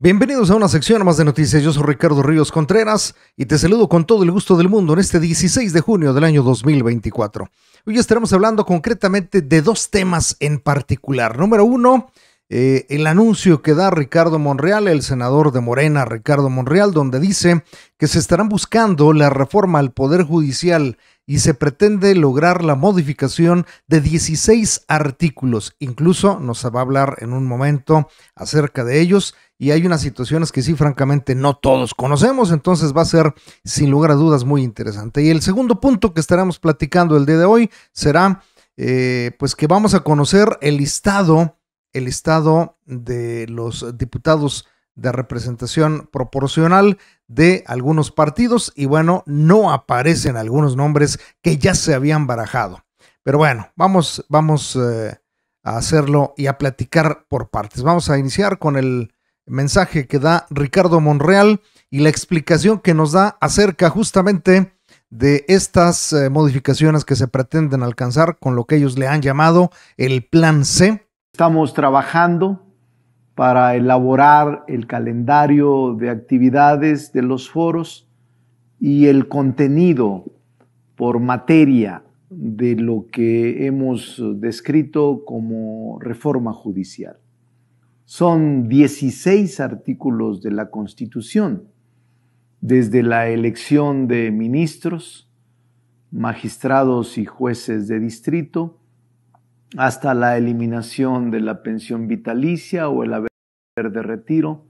Bienvenidos a una sección más de noticias. Yo soy Ricardo Ríos Contreras y te saludo con todo el gusto del mundo en este 16 de junio del año 2024. Hoy estaremos hablando concretamente de dos temas en particular. Número uno, eh, el anuncio que da Ricardo Monreal, el senador de Morena, Ricardo Monreal, donde dice que se estarán buscando la reforma al Poder Judicial y se pretende lograr la modificación de 16 artículos. Incluso nos va a hablar en un momento acerca de ellos y hay unas situaciones que sí, francamente, no todos conocemos, entonces va a ser sin lugar a dudas muy interesante. Y el segundo punto que estaremos platicando el día de hoy será eh, pues que vamos a conocer el listado, el estado de los diputados de representación proporcional de algunos partidos y bueno, no aparecen algunos nombres que ya se habían barajado. Pero bueno, vamos, vamos eh, a hacerlo y a platicar por partes. Vamos a iniciar con el mensaje que da Ricardo Monreal y la explicación que nos da acerca justamente de estas eh, modificaciones que se pretenden alcanzar con lo que ellos le han llamado el Plan C. Estamos trabajando para elaborar el calendario de actividades de los foros y el contenido por materia de lo que hemos descrito como reforma judicial. Son 16 artículos de la Constitución, desde la elección de ministros, magistrados y jueces de distrito, hasta la eliminación de la pensión vitalicia o el haber de retiro.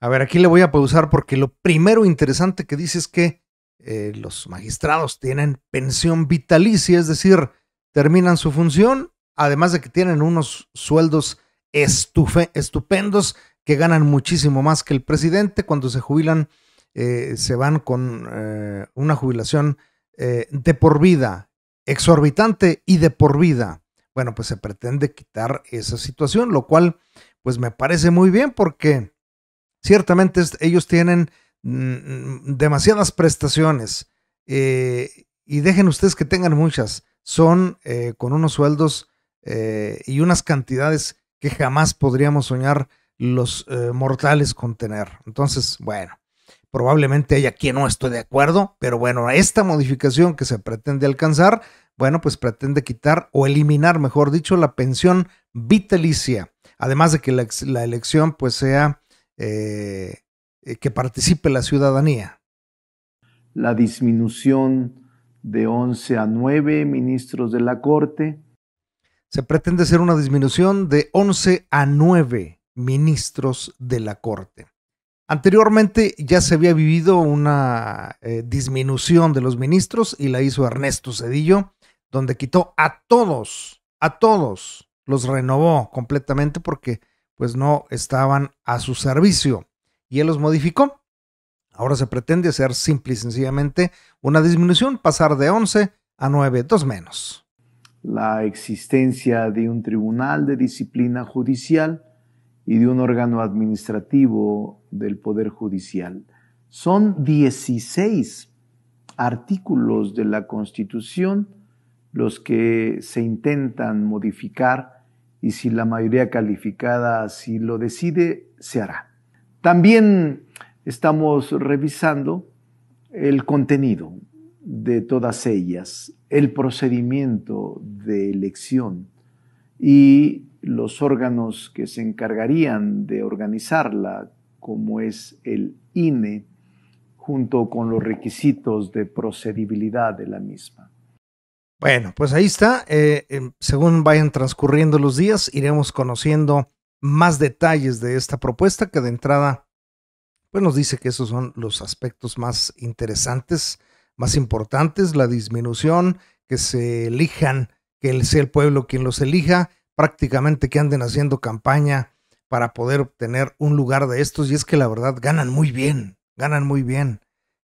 A ver, aquí le voy a pausar porque lo primero interesante que dice es que eh, los magistrados tienen pensión vitalicia, es decir, terminan su función, además de que tienen unos sueldos estupendos que ganan muchísimo más que el presidente. Cuando se jubilan, eh, se van con eh, una jubilación de por vida, exorbitante y de por vida bueno, pues se pretende quitar esa situación, lo cual pues me parece muy bien porque ciertamente ellos tienen mm, mm, demasiadas prestaciones eh, y dejen ustedes que tengan muchas, son eh, con unos sueldos eh, y unas cantidades que jamás podríamos soñar los mortales con tener. Entonces, bueno, probablemente haya quien no esté de acuerdo, pero bueno, esta modificación que se pretende alcanzar bueno, pues pretende quitar o eliminar, mejor dicho, la pensión vitalicia. Además de que la, elección pues sea eh, eh, que participe la ciudadanía. La disminución de 11 a 9 ministros de la Corte. Se pretende hacer una disminución de 11 a 9 ministros de la Corte. Anteriormente ya se había vivido una eh, disminución de los ministros y la hizo Ernesto Cedillo donde quitó a todos, a todos, los renovó completamente porque pues no estaban a su servicio y él los modificó. Ahora se pretende hacer simple y sencillamente una disminución, pasar de 11 a 9, dos menos. La existencia de un tribunal de disciplina judicial y de un órgano administrativo del Poder Judicial. Son 16 artículos de la Constitución los que se intentan modificar y si la mayoría calificada así lo decide, se hará. También estamos revisando el contenido de todas ellas, el procedimiento de elección y los órganos que se encargarían de organizarla, como es el INE, junto con los requisitos de procedibilidad de la misma. Bueno, pues ahí está. Eh, em, según vayan transcurriendo los días, iremos conociendo más detalles de esta propuesta que de entrada, pues nos dice que esos son los aspectos más interesantes, más importantes, la disminución, que se elijan, que sea el pueblo quien los elija, prácticamente que anden haciendo campaña para poder obtener un lugar de estos. Y es que la verdad ganan muy bien, ganan muy bien.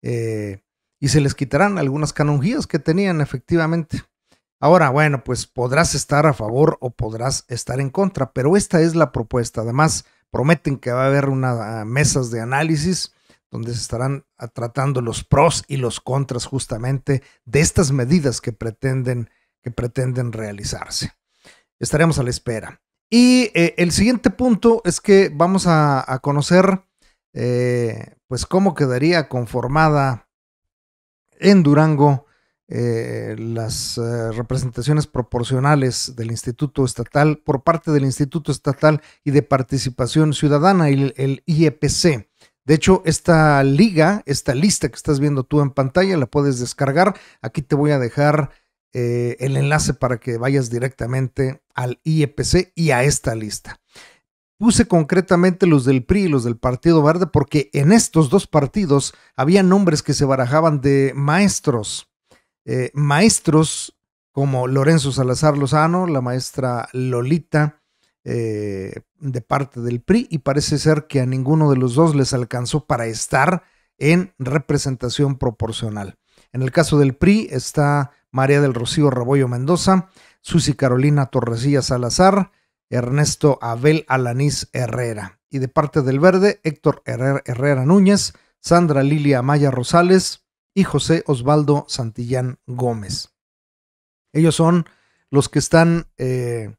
Eh, y se les quitarán algunas canonjías que tenían efectivamente. Ahora, bueno, pues podrás estar a favor o podrás estar en contra, pero esta es la propuesta. Además, prometen que va a haber unas ah, mesas de análisis donde se estarán ah, tratando los pros y los contras justamente de estas medidas que pretenden, que pretenden realizarse. Estaremos a la espera. Y eh, el siguiente punto es que vamos a, conocer eh, pues cómo quedaría conformada en Durango eh, las eh, representaciones proporcionales del Instituto Estatal por parte del Instituto Estatal y de Participación Ciudadana, el, IEPC. De hecho, esta liga, esta lista que estás viendo tú en pantalla, la puedes descargar. Aquí te voy a dejar eh, el enlace para que vayas directamente al IEPC y a esta lista. Puse concretamente los del PRI y los del Partido Verde porque en estos dos partidos había nombres que se barajaban de maestros. Eh, maestros como Lorenzo Salazar Lozano, la maestra Lolita, eh, de parte del PRI, y parece ser que a ninguno de los dos les alcanzó para estar en representación proporcional. En el caso del PRI está María del Rocío Rebollo Mendoza, Susi Carolina Torresilla Salazar, Ernesto Abel Alanís Herrera. Y de parte del Verde, Héctor Herrera, Núñez, Sandra Lilia Maya Rosales y José Osvaldo Santillán Gómez. Ellos son los que están eh,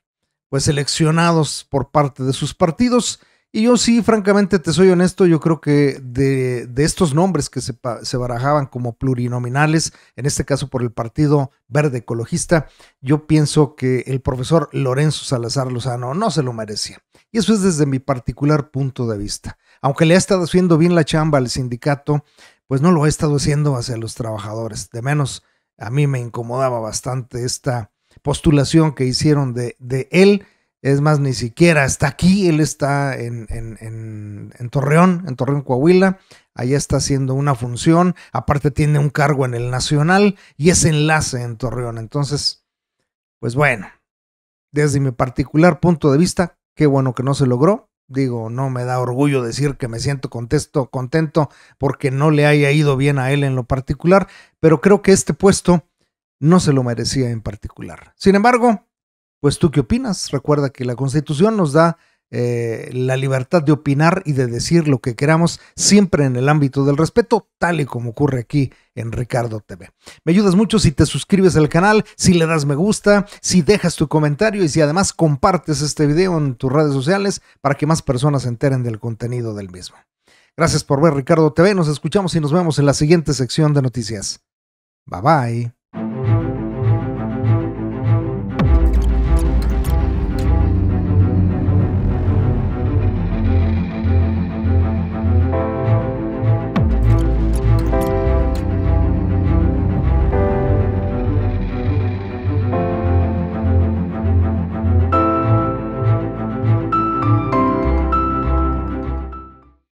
pues seleccionados por parte de sus partidos. Y yo sí, francamente, te soy honesto, yo creo que de, estos nombres que se, se, barajaban como plurinominales, en este caso por el Partido Verde Ecologista, yo pienso que el profesor Lorenzo Salazar Lozano no se lo merecía. Y eso es desde mi particular punto de vista. Aunque le ha estado haciendo bien la chamba al sindicato, pues no lo ha estado haciendo hacia los trabajadores. De menos, a mí me incomodaba bastante esta postulación que hicieron de, de él es más, ni siquiera está aquí, él está en, Torreón, en Torreón, Coahuila. Allá está haciendo una función, aparte tiene un cargo en el Nacional y es enlace en Torreón. Entonces, pues bueno, desde mi particular punto de vista, qué bueno que no se logró. Digo, no me da orgullo decir que me siento contento porque no le haya ido bien a él en lo particular, pero creo que este puesto no se lo merecía en particular. Sin embargo, pues tú qué opinas? Recuerda que la Constitución nos da eh, la libertad de opinar y de decir lo que queramos, siempre en el ámbito del respeto, tal y como ocurre aquí en Ricardo TV. Me ayudas mucho si te suscribes al canal, si le das me gusta, si dejas tu comentario y si además compartes este video en tus redes sociales para que más personas se enteren del contenido del mismo. Gracias por ver Ricardo TV, nos escuchamos y nos vemos en la siguiente sección de noticias. Bye bye.